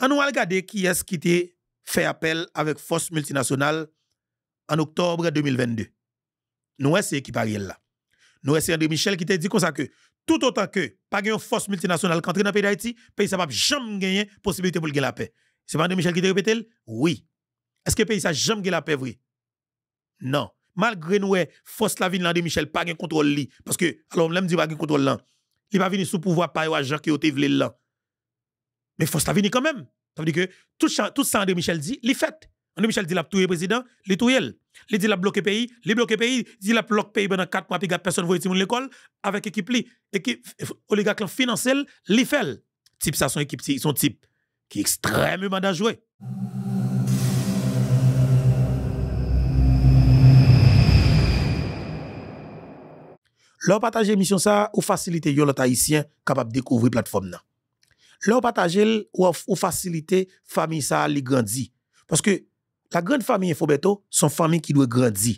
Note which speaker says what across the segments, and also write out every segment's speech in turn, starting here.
Speaker 1: On va regarder qui est ce qui a fait appel avec force multinationale en octobre 2022. Nous c'est l'équipe Ariel là. Nous c'est André Michel qui t'a dit comme ça que tout autant que pas une force multinationale qui entre dans le pays d'Haïti, pays ça va jamais gagner possibilité pour gagner la paix. C'est pas André Michel qui t'a répété Oui. Est-ce que pays ça jamais gagner la paix vrai Non. Malgré nous e, force la ville de André Michel pas contre contrôle parce que alors même dit pas gagner contrôle là. Il pas venu sous pouvoir par les gens qui ont été là. Mais que ça vini quand même. Ça veut dire que tout, tout ça André Michel dit, il fait. André Michel dit la tout président, il tout les Il dit la bloquer pays, il le pays, il dit la le pays pendant 4 mois, puis personne ne à l'école avec l'équipe. l'équipe équipe oligarque financière, il fait. Type ça son équipe, sont type qui est extrêmement dangereux. Leur partager mission ça ou faciliter les haïtiens capables de découvrir plateforme l'on partager partage ou, facilite faciliter famille ça, les grandit. Parce que la grande famille Infobeto, son famille qui doit grandir.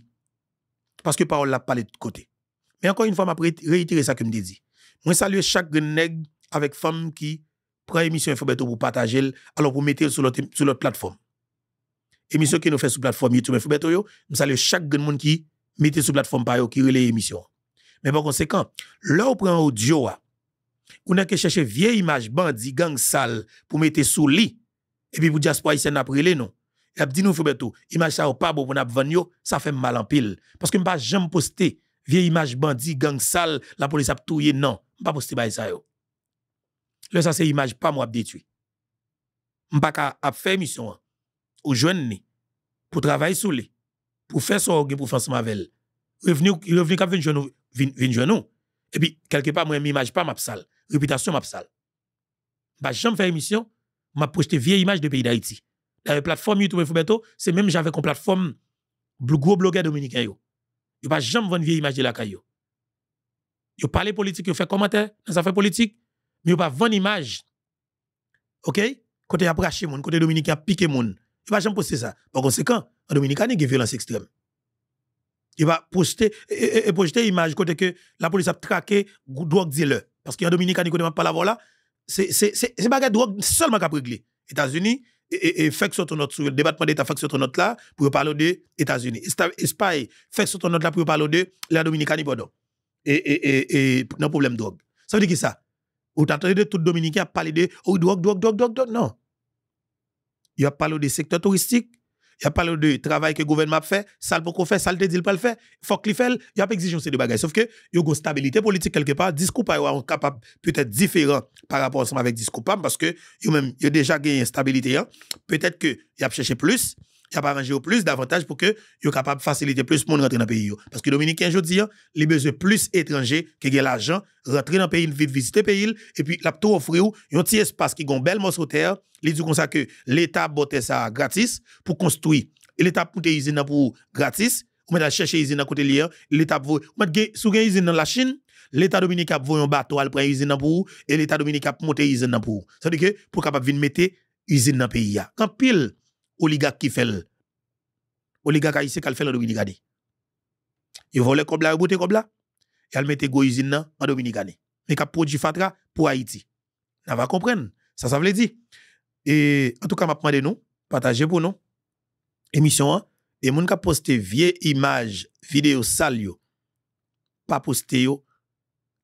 Speaker 1: Parce que parole l'a pas de côté. Mais encore une fois, je réitérer ça que je dit. Moi, salue chaque nègre avec femme qui prend émission Infobeto pour partager, alors pour mettre sur l'autre sur plateforme. Émission qui nous fait sur plateforme YouTube Infobeto, je salue chaque monde qui mette sur plateforme par qui relaie l'émission. Mais par conséquent, là, prend audio, on a que chercher vieille image bandit gang sale pour mettre sous lit et puis pour diaspora ici n'a pris non. Et dit nous tout. image ça pas bon pour n'a vendre ça fait mal en pile parce que pas jamais poster vieille image bandit gang sale la police a touyer non, pas poster ça Là, ça c'est image pas moi détruit. n'ai pas a faire mission hein. ou jeunes ni pour travailler sous lit pour faire son pour faire mavel. Revenu revenu cap venir jeune vinn jeune et puis quelque part moi image pas m'a réputation m'a sale. Bah, jamais fait émission, m'a projeté vieille image de pays d'Haïti. La plateforme YouTube Foubeto, c'est même j'avais une plateforme gros blogueur dominicain yo. Yo pas bah, jamais vendre vieille image de la caillou. Yo parler politique, yo fait commentaire dans affaires politique, mais yo pas bah, vendre image. OK Côté a braché moun, côté dominicain a piqué moun. Yo pas bah, jamais poster ça. Par conséquent, en dominicain, il y a violence extrême. Il pas poster et, image côté que la police a traqué drogue dealer. Parce qu'il y a Dominique, connaît pas la voilà. C'est, c'est, c'est, bagarre drogue seulement a régler. États-Unis, et, fait que sur sur le département d'État fait que sur autre là, pour parler de États-Unis. Espagne, fait que sur autre là, pour parler de la Dominicaine, pardon. Et, et, et, et, non problème drogue. Ça veut dire que ça? Ou t'attendez de tout Dominicain à parler de, oh, drogue, drogue, drogue, drogue, drogue, non. Il a parlé des secteurs touristiques, il a parlé de travail que le gouvernement fait, ça le fait, ça le dit pas le faire. Il faut qu'il fasse, il y a pas exigence de bagages. Sauf que, il y a une stabilité politique quelque part. Discours pas capable peut-être différent par rapport à ce avec discours parce que, il y a déjà gagné une stabilité. Hein. Peut-être que qu'il a cherché plus, il a pas au plus davantage pour que soient capable de faciliter plus de monde rentrer dans le pays. Parce que Dominicain, je dis, les besoins plus étrangers qui ont l'argent, rentrer dans le pays, visiter le pays, et puis la tout offrir un petit espace qui a un bel morceau terre, il dit comme ça que l'État botte ça gratis pour construire. l'État pour usine pour gratis, ou mettre chercher usine à côté lié, l'État vous. ou mettre sous usine dans la Chine, l'État dominicain voit un bateau à prendre usine pour, et l'État dominicain monte usine pour. Ça veut dire que pour capable venir mettre usine dans pays. Quand pile, oligarque qui fait. Oligarque haïtien qui fait en Dominicane. Il vole comme là, il boutent comme là. Et ils mettent go usine en Dominicane. Mais qui produit Fatra pour Haïti. On va comprendre. Ça, ça veut dire. Et en tout cas, je demande nous, partagez pour nous. Émission 1. Et moun ka poste vieille image, vidéo sale yo. Pas poste yo.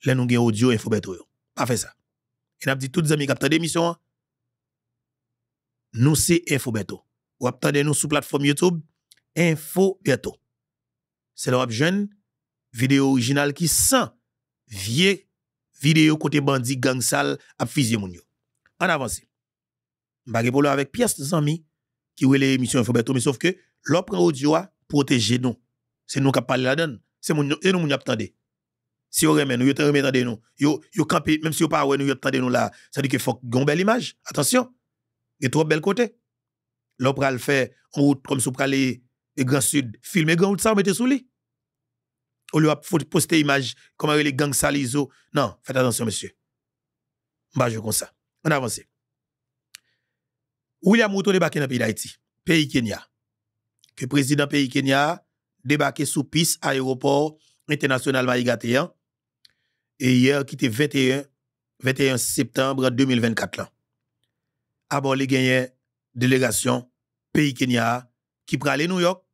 Speaker 1: Là nous gen audio info beto Pas fait ça. Et n'a dit les amis qui ont l'émission, nous c'est info ou attendez nous sur plateforme YouTube, info bientôt. C'est le jeune, vidéo originale qui sent vieille vidéo côté bandit gang sale à fusiller moun yo. En avance. M'bagé pour avec pièces des amis qui oué l'émission info bientôt mais sauf que l'opre audio a protégé nous. C'est nous qui avons la donne C'est nous et nous qui Si vous remet nous, vous remet nous. Yo yo campé même si vous pas ouais nous attendez nous là, ça dit que faut une belle image. Attention. Et trop bel côté le fait faire route comme si on pral e Grand Sud, filmer Grand ça, on mettait sous lui. Au lieu de poster image, avec les gangs salizo. Non, faites attention, monsieur. Bah, je comme ça. On avance. William Ruto débarqué dans le pays d'Haïti, pays Kenya. Que président pays Kenya débarqué sous piste aéroport international Maïgatéan. Et hier, qui était 21, 21 septembre 2024. Là. Abord, les gagnants délégation pays Kenya qui prend New York,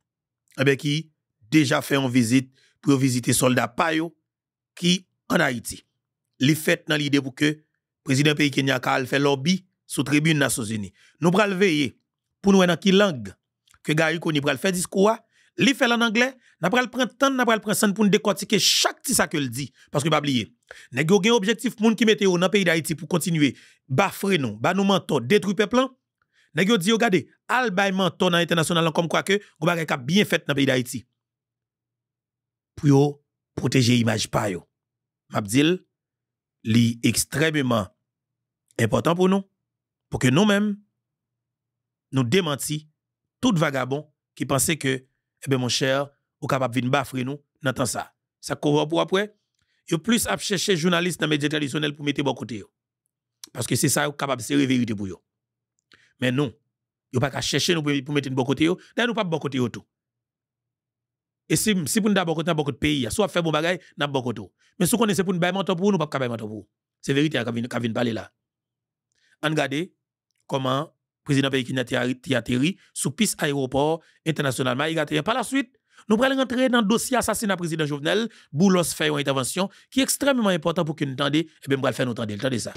Speaker 1: et eh ben, qui déjà fait une visite pour visiter soldats Payo qui en Haïti. Les fait dans l'idée pour que président pays Kenya a fait lobby sous tribune Nations Unies. Nous pral veiller pour nous en qui langue que Gary Koni pral faire discours, li fait en anglais, n'a pral prendre temps, n'a pral prendre temps pour nous décortiquer chaque petit ça que dit parce que pas oublier. Nèg yo gen objectif moun qui mette au dans pays d'Haïti pour continuer à nous, ba nous mentor, détruire peuple Nèg yo di yo gade, al bay menton nan international comme quoi que go bagay ka bien fait dans pays d'Haïti. Pour yo protéger image pa yo. Mabdil li extrêmement important pour nous pour que nous-mêmes nous démenti tout vagabond qui pensait que eh ben mon cher, ou capable venir nous nous dans temps ça. Ça couvre pour après. Yo plus à chercher journaliste dans les médias traditionnels pour mettre bon côté yo. Parce que c'est ça capable de se vérité pour yo. Mais non, il a pas qu'à chercher nous pour mettre une bonne côté d'ailleurs nous pas bon côté yo tout. Et si si pour nous avons côté bon côté pays, soit faire bon bagaille, n'a bon côté. Mais si on connaissez, pour nous bailler pour nous, pas capable pour. C'est vérité à hein, Kavin parler là. On regarde comment président pays a atterri sous piste aéroport international Par la suite, nous allons rentrer dans le dossier assassinat président Jovenel. Boulos fait une intervention qui est extrêmement important pour que nous entendions. Et eh bien, nous allons faire nous entendre. Entendez ça.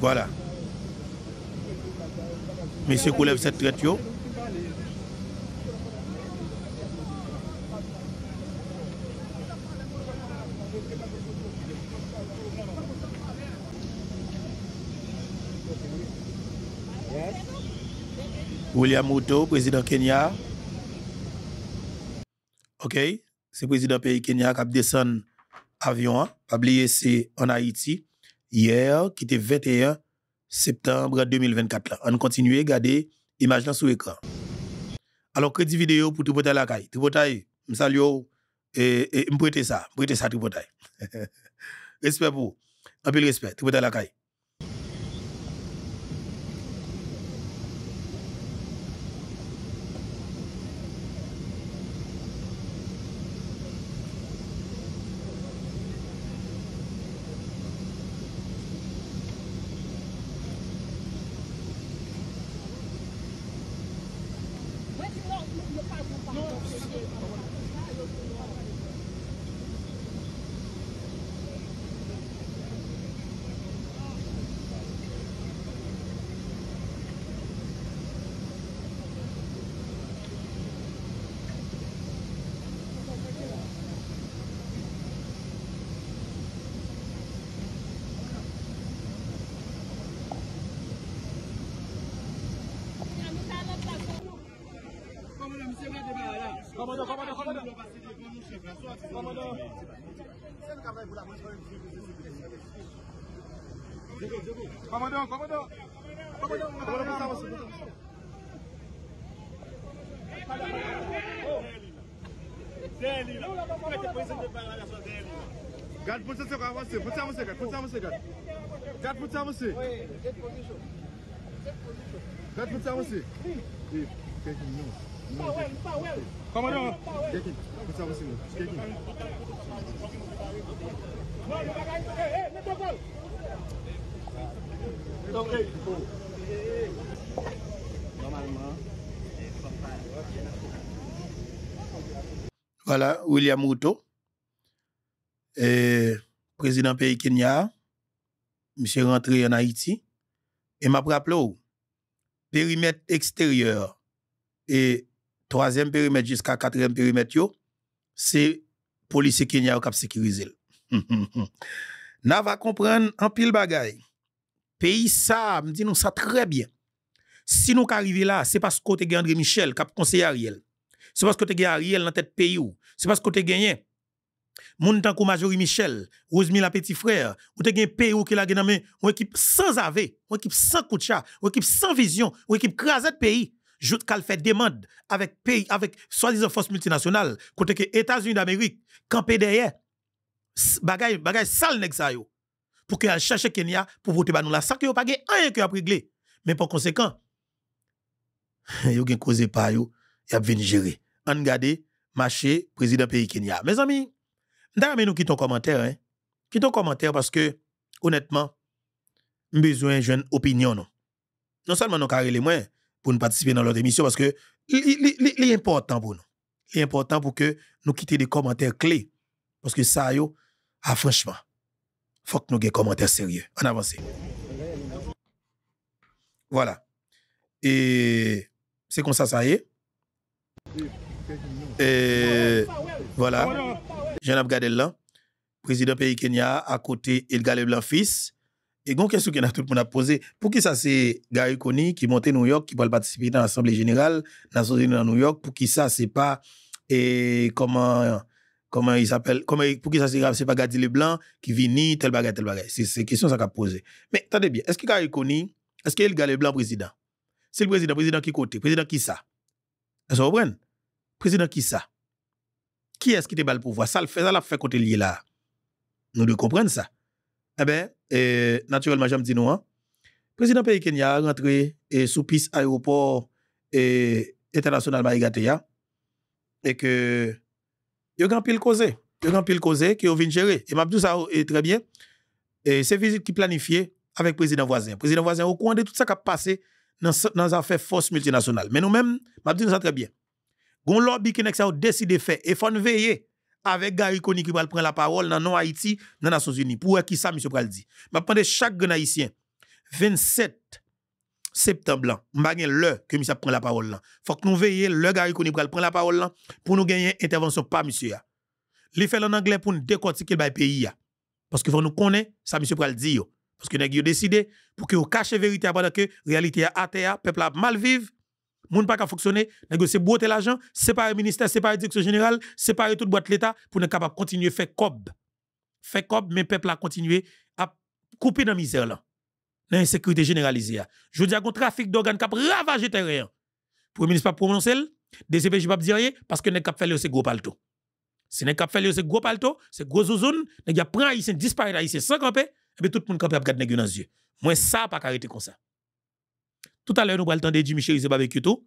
Speaker 1: Voilà. Monsieur Koulev, cette traite, William Ruto, président Kenya. OK, c'est président pays Kenya qui a descendu avion. Hein. Pas c'est en Haïti. Hier, qui était 21 septembre 2024. On continue à regarder l'image sur l'écran. écran. Alors, crédit vidéo pour monde à la je salue et je prêter ça. prêter ça, Tripotay. respect pour Un peu de respect. la caille. Kamadon, kamadon. Kamadon. Kamadon. Kamadon. Gad putan monsi. Putan monsi. Gad putan monsi. Gad putan monsi. Mpa wew, mpa wew. Voilà, William Ruto, président pays Kenya, monsieur rentré en Haïti, et m'a rappelé périmètre extérieur et troisième périmètre jusqu'à quatrième périmètre, c'est policier Kenya qui ont sécurisé. Nous va comprendre en pile bagaille. Pays ça, me dit nous ça très bien. Si nous arrivons là, c'est parce que tu André Michel qui conseiller. Ariel. C'est parce que tu Ariel dans tête pays ou. C'est parce que tu gagné. Moun tan Majori Michel, Rosemille la petit frère, ou te gen pays ou qui la gen une équipe sans ave, une équipe sans koucha, une équipe sans vision, une équipe de pays joute qu'elle fait demande avec pays, avec soi-disant force multinationale, côté que États-Unis d'Amérique, campé derrière, Bagaille bagay sale nèg sa yo, pour qu'elle cherche Kenya pour voter nous la, ça que yo pas rien que a réglé. Mais pour conséquent, yo gen causé pas yo, y a venu gérer. On regardé, marché, président pays Kenya. Mes amis, d'ailleurs, nous quittons commentaire, hein. Quittons commentaire parce que, honnêtement, besoin jeune opinion, non. Non seulement nous carré les moins, pour nous participer dans notre émission parce que est important pour nous. est important pour que nous quittions des commentaires clés. Parce que ça, yo, ah, franchement, faut que nous ayons des commentaires sérieux. En avance. Voilà. Et c'est comme ça, ça y est. voilà. Jean Abgadel président pays Kenya, à côté Ilgale Blanc-Fils. Et une question que tout le monde a posée, pour qui ça c'est Gary Coney qui monte à New York, qui va participer dans l'Assemblée générale, dans Unies de New York, pour qui ça c'est pas, et comment, comment il s'appelle, pour qui ça c'est grave, c'est pas Gadi Leblanc qui vient, tel bagage, tel bagage. C'est ces question qu'on a posé. Mais attendez bien, est-ce que Gary Coney, est-ce qu'il est le Leblanc président? C'est le président, président qui côté, président qui ça? Est-ce que vous comprenez? Président qui ça? Qui est-ce qui te bat le pouvoir? Ça le fait, ça l'a fait côté lié là. Nous devons comprendre ça. Eh bien, et naturellement, j'aime dire non hein. président pays Kenya a rentré sous piste aéroport l'aéroport international Marigatea hein. et que il y a un pile causé, il y a un pile causé qui gérer. Et m'a ça est très bien. Et c'est visite qui planifiée avec président voisin. Président voisin au courant de tout ça qui a passé dans dans affaire force multinationale. Mais nous-mêmes, m'a dit ça très bien. Gon lobby qui a décidé faire et faut veiller avec Gary Koni qui va prendre la parole dans non Haïti, dans les Nations Unies. Pour qui ça, monsieur Pral dit. prendre chaque grand haïtien, 27 septembre, je l'heure que monsieur prend la parole Il Faut que nous veillions le Gary Koni prend la parole pour nous gagner intervention par monsieur. Il fait en anglais pour nous décortiquer le pays Parce que faut nous connaître ça monsieur Pral dit Parce que nous avons décidé pour que vous la vérité pendant que la réalité est à terre, peuple mal vivre moun pas qu'à fonctionner, négocier boiter l'argent, séparer ministère, séparer direction générale, séparer toute boîte l'État pour ne capable continuer faire cob. Faire cob, mais peuple a continuer à couper dans misère là. Dans insécurité généralisée. Je dis à un trafic d'organes qui ravager terrain. Premier ministre pas prononcer, vais pas dire rien parce que ne cap faire c'est gros palto. Si ne cap faire c'est gros palto, c'est gros zouzoun, nèg prend haïtien disparaît haïtien sans camper, et eh tout le monde camper regarder dans yeux. Moi ça pas arrêter comme ça. Tout à l'heure, nous prenons attendre, Jimmy de dire Michel Isé barbecue tout.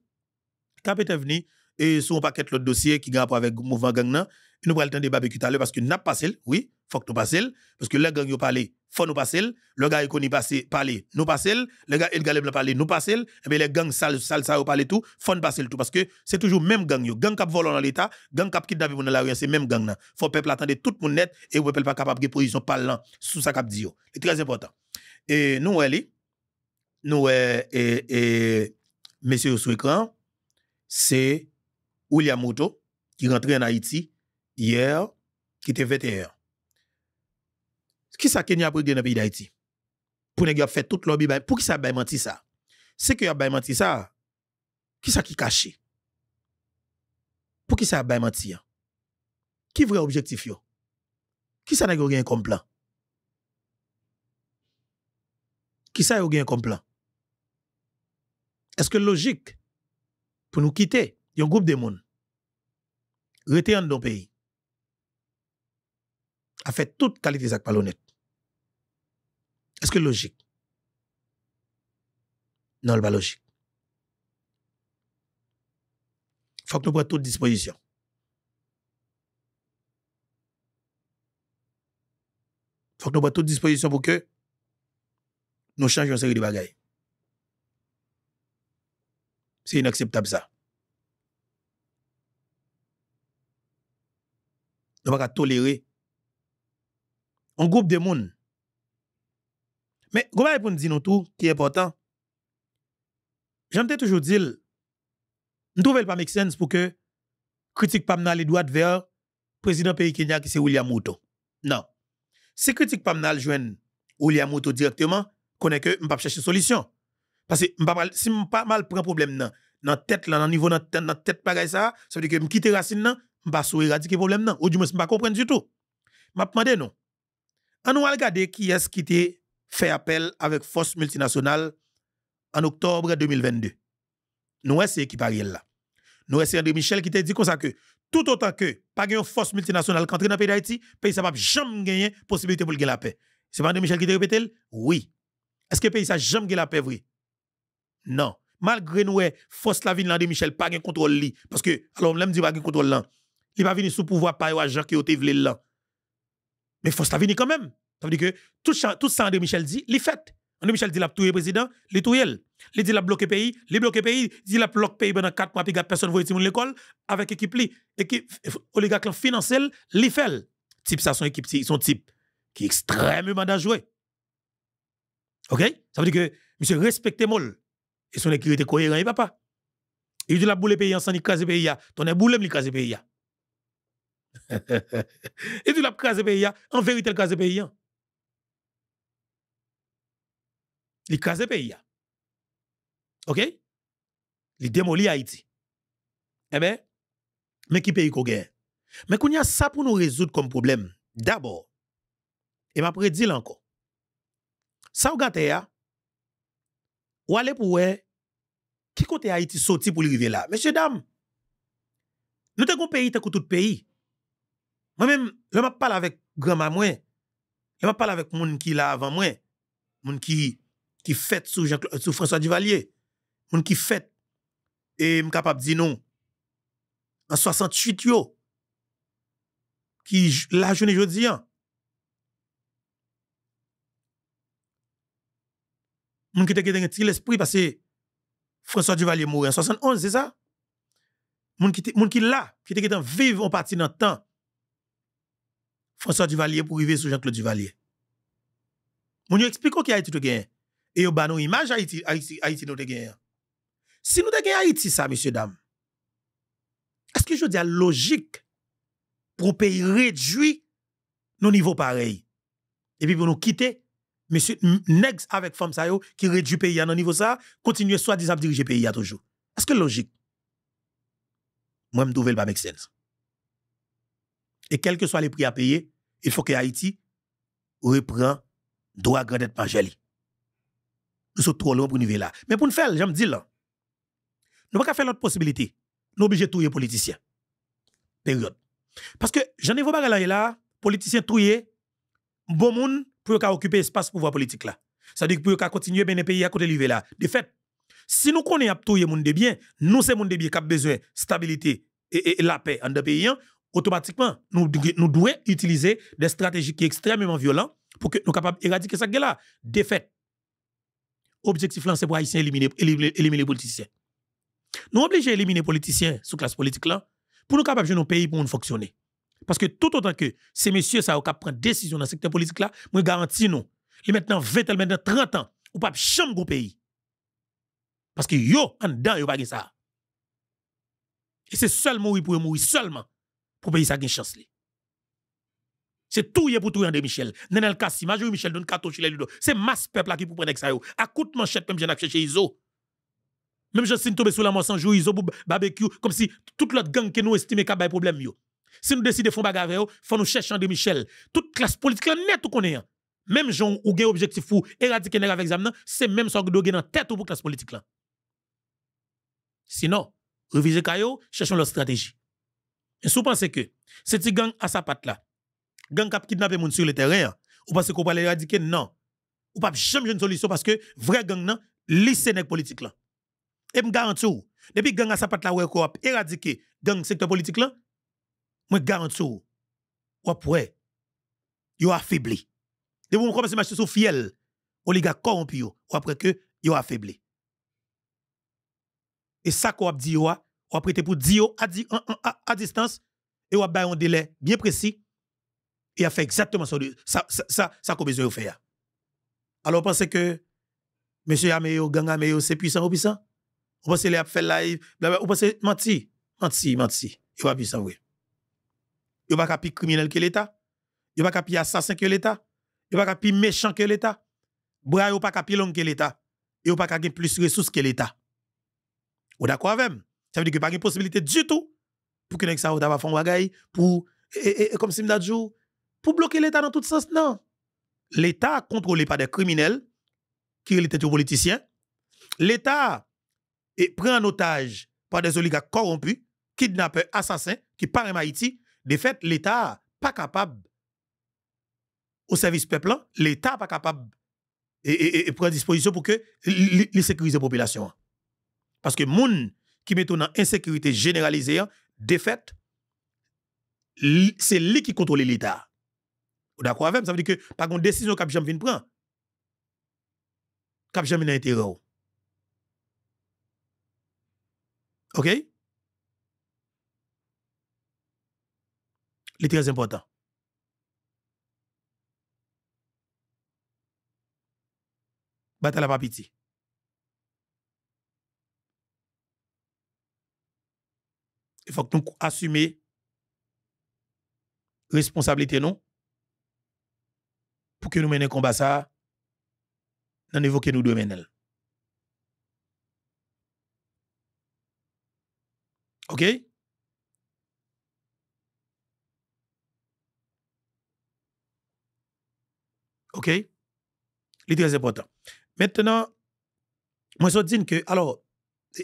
Speaker 1: Quand est venu et sur un paquet l'autre dossier qui gagne avec le mouvement gang nous prenons attendre de barbecue tout à l'heure parce que n'a pas passé, oui, faut que nous passions parce que le gang ont parlé, faut nous passer, le gars qu'on passé parler, nous passer, le gars il galère parler, nous passer, et eh bien les gangs sales, sale ça parler tout, faut nous passer tout parce que c'est toujours même gang gang cap volant dans l'état, gang cap kidnapper dans la rue, c'est même gang là. Faut peuple attendre tout le monde net et vous pouvez pas capable de position parlant sous ça cap dit C'est très important. Et nous allons? nous, et, et, monsieur sur écran, c'est William Moto, qui rentrait en Haïti hier, qui était 21. Qui ça Kenya a pris dans le pays d'Haïti? Pour ne fait toute lobby, pour qui ça a menti ça? C'est que a menti ça, qui ça qui caché? Pour qui ça a menti? Hein? Qui vrai objectif yo? Qui ça n'a rien comme plan? Qui ça a rien comme plan? Est-ce que logique pour nous quitter un groupe de monde, rester dans le pays, a fait toute qualité de pas honnête? Est-ce que logique? Non, pas logique. Il faut que nous prenions toutes disposition, Il faut que nous prenions toutes dispositions pour que nous changions série de bagages. C'est inacceptable ça. On ne pas tolérer un groupe de monde. Mais comment pour nous dire tout qui est important? J'aime toujours dire, nous trouve pas make sens pour que critique pas les droite vers le président pays Kenya qui c'est William Mouto. Non. Si critique pas le joindre William Mouto directement, connaît que ne pas chercher solution. Parce que si je pas mal prend problème dans la tête dans le niveau de tête, la tête ça, veut dire que quitte quitte racine ne vais pas éradiquer éradiquer problème ou du moins comprends pas comprendre du tout. M'a demandé non. On va regarder qui est-ce qui fait appel avec force multinationale en octobre 2022. Nous c'est qui Ariel là. Nous c'est André Michel qui t'a dit comme ça que tout autant que pas une force multinationale qui entre dans le pays d'Haïti, pays ça va jamais gagner possibilité pour gagner la paix. C'est pas André Michel qui t'a répété Oui. Est-ce que le pays ça jamais gagner la paix vrai non. Malgré nous, force la ville de Michel, pas de contrôle. Li. Parce que, alors, même dit pas de contrôle là. Il va venir sous pouvoir par gens qui ont voulu là. Mais force la venir quand même. Ça veut dire que tout, tout ça André Michel dit, il fait. André Michel dit la le président, il tout les Il dit la bloquer pays, il le pays, il dit la le pays pendant 4 mois, puis personne ne va l'école avec équipe li. Équipe, oligarque financier, il fait. Type ça, son équipe, son type qui est extrêmement dangereux. OK? Ça veut dire que, monsieur, respectez moi et son sécurité cohérent et papa. Il dit la boule pays ensemble, il crase pays, ton est boule, il crase pays. Il dit la crase pays, en vérité, il crase pays. Il crase pays. OK? Il démolit Haïti. Eh bien, mais qui paye qu'on gagne? Mais qu'on y a ça pour nous résoudre comme problème. D'abord, et m'a prédit encore. Ça, vous gâtez, ou allez pour qui côté Haïti sorti pour arriver là Messieurs, dames, nous avons un pays, comme tout pays. Moi-même, je parle avec grand mère je parle avec moun qui là avant moi, moun qui qui fête sous, euh, François Duvalier, moun qui fête et capable de dire non. En 68 yo qui la journée jeudi an, hein. Moun qui était un petit l'esprit parce que François Duvalier mourut en 71, c'est ça? Moun qui moun qui là, qui était en vivre en partie dans le temps. François Duvalier pour vivre sous Jean-Claude Duvalier. Moun nous explique qui Haïti te gagne. Et yo ba nou image Haïti Haïti Haïti nous te Si nous te gagne Haïti ça monsieur dames. Est-ce que je dis à logique pour un pays réduit nos niveaux pareils et puis pour nous quitter monsieur, nex avec femme qui réduit pays à un niveau ça, continue soit disant diriger pays à toujours. Est-ce que logique? Moi, je trouve pas make Et quel que soit les prix à payer, il faut que Haïti reprend droit grand être Pangeli. Nous sommes trop loin pour niveau là. Mais pour nous faire, j'aime dis là, nous ne pas faire l'autre possibilité. Nous sommes obligés de les politiciens. Période. Parce que j'en ai vu là, politiciens tués, bon monde, pour occupe occuper espace pouvoir politique là. Ça veut dire pour continuer bien pays à côté de là. De fait, si nous connaissons tous les monde de bien, nous c'est monde de bien qui besoin de stabilité et, la paix en pays, hein, automatiquement, nous, nous devons utiliser des stratégies qui sont extrêmement violentes pour que nous soyons capables d'éradiquer ça là. De fait, objectif là, c'est pour éliminer, éliminer, les politiciens. Nous obligés éliminer les politiciens sous classe politique là pour nous capables de nos pays pour nous fonctionner. Parce que tout autant que ces messieurs, ça, qui prennent décision dans le secteur politique là, moi garantis non. Et maintenant 20, maintenant 30 ans, ou pas chambre au pays. Parce que yo, en dedans, yo pas ça. Et c'est seulement pour mourir seulement pour payer ça gagne chance. C'est tout pour tout André Michel. Nenel Kassi, Major Michel donne 14 Chile. Ludo. C'est masse peuple là qui pour prendre ça yo. À coup de manchette même j'en chez Iso. Même suis tombé sous la mort sans jour Iso pour barbecue comme si toute l'autre gang que nous estimait qu'a problème yo. Si nous décidons de faire bagarre il faut nous chercher André Michel. Toute classe politique on net tout a. Même gens ou un objectif pour éradiquer les avec examen, c'est même ça que dogue dans tête pour classe politique là. Sinon, reviser kayo, cherchons leur stratégie. Et si vous pensez que c'est gang à sa patte là, gang qui kidnappé monde sur le terrain, ou pensez qu'on va l'éradiquer non. Ou pas jamais une solution parce que vrai gang non, lycée politique là. Et me garantis, depuis gang à sa patte là ou éradiquer gang secteur politique là, moi, garantis ou. après il a affaibli. De vous commencez à marcher sur fiel, oligarque corrompu, ou après que yo affaibli. Et ça qu'on dit, ou après pour dire à, distance, et ou a un délai bien précis, et a fait exactement ça, ça, ça, ça, qu'on besoin de faire. Alors, pensez que, monsieur Yameyo, gang Ameyo, c'est puissant ou puissant? Vous pensez qu'il a fait live, vous pensez, menti, menti, menti, il va puissant, oui. Yo pas plus criminel que l'État. Yo pas plus assassin que l'État. Yo pas plus méchant que l'État. n'y a pas plus long que l'État. Yo pas plus plus ressources que l'État. Ou d'accord avec Ça veut dire que pas de possibilité du tout pour que ça ou va faire bagaille pour comme si m'dadjou pour bloquer l'État dans tout sens non. L'État contrôlé par des criminels qui étaient des politiciens. L'État est pris en otage par des oligarques corrompus, kidnappeurs, assassins qui parlent en Haïti de fait, l'État pas capable au service peuple, l'État pas capable et, et, et prendre disposition pour que les la population. Parce que gens qui mettent en insécurité généralisée, de fait, c'est lui qui contrôle l'État. Vous d'accord avec Ça veut dire que, par contre, décision que vient venir prendre, Capjam un intérêt. OK? est très important. Bata la papiti. Il faut que nous assumions responsabilité non pour que nous menions combat ça dans niveau que nous devons mener. OK OK? C'est très important. Maintenant, moi, je dis que, alors,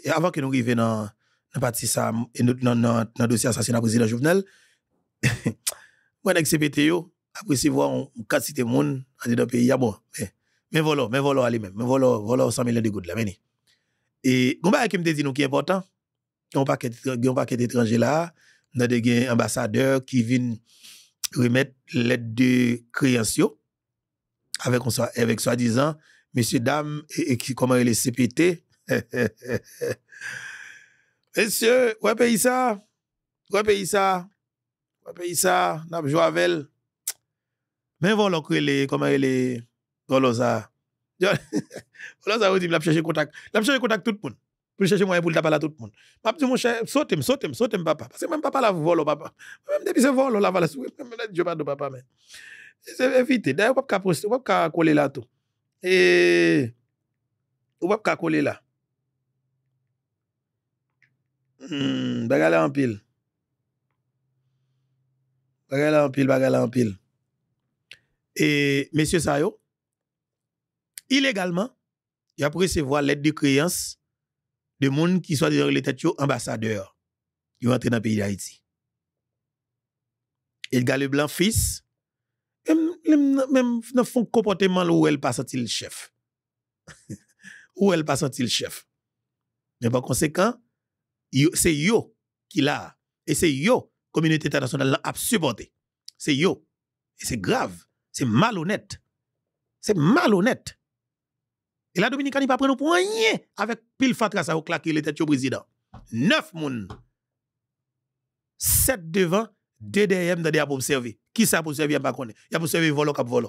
Speaker 1: avant que nous arrivions dans la partie ça, dans le dossier assassinat président Jovenel, moi, avec après, si voir quatre cités de monde, dans le pays, ah bon, mais, mais voilà, mais voilà, allez, même, mais voilà, voilà, 100 millions de gouttes, là, mais. Et, on va bah, qui me nous qui est important, on paquet d'étrangers là, on a des ambassadeurs qui viennent remettre l'aide de créanciers avec, avec soi-disant, messieurs, dames, et, qui, comment il est CPT. messieurs, ouais, pays ça, ouais, pays ça, ouais, pays ça, n'a pas joué avec elle. Mais voilà, comment il est, comment ça. Voilà, ça vous dire, il a cherché contact. Il a cherché contact tout le monde. Pour chercher moyen pour le taper à tout le monde. Je dis, mon cher, saute moi saute moi saute moi papa. Parce que même papa la vole, papa. Même depuis ce vol, la vole, je parle de papa, mais. C'est évité. D'ailleurs, on ne peut pas coller là tout. Et on ne peut pas coller là. Hmm, bagala en pile. Bagala en pile, bagala en pile. Et, monsieur Sayo, illégalement, il a pu l'aide de créance de monde qui sont dans les têtes ambassadeurs qui ont entré dans le pays d'Haïti. le blanc fils, même dans son comportement où elle pas senti le chef où elle pas senti le chef mais par conséquent c'est yo qui l'a et c'est yo communauté internationale l'a supporté c'est yo et c'est grave c'est malhonnête c'est malhonnête et la Dominicaine n'est pas pris pour rien avec pile fatra ça au claquer les têtes au président neuf moun. sept devant deux dm dans des qui ça pour servir, pas connaît. Il y a pour servir Volo cap volo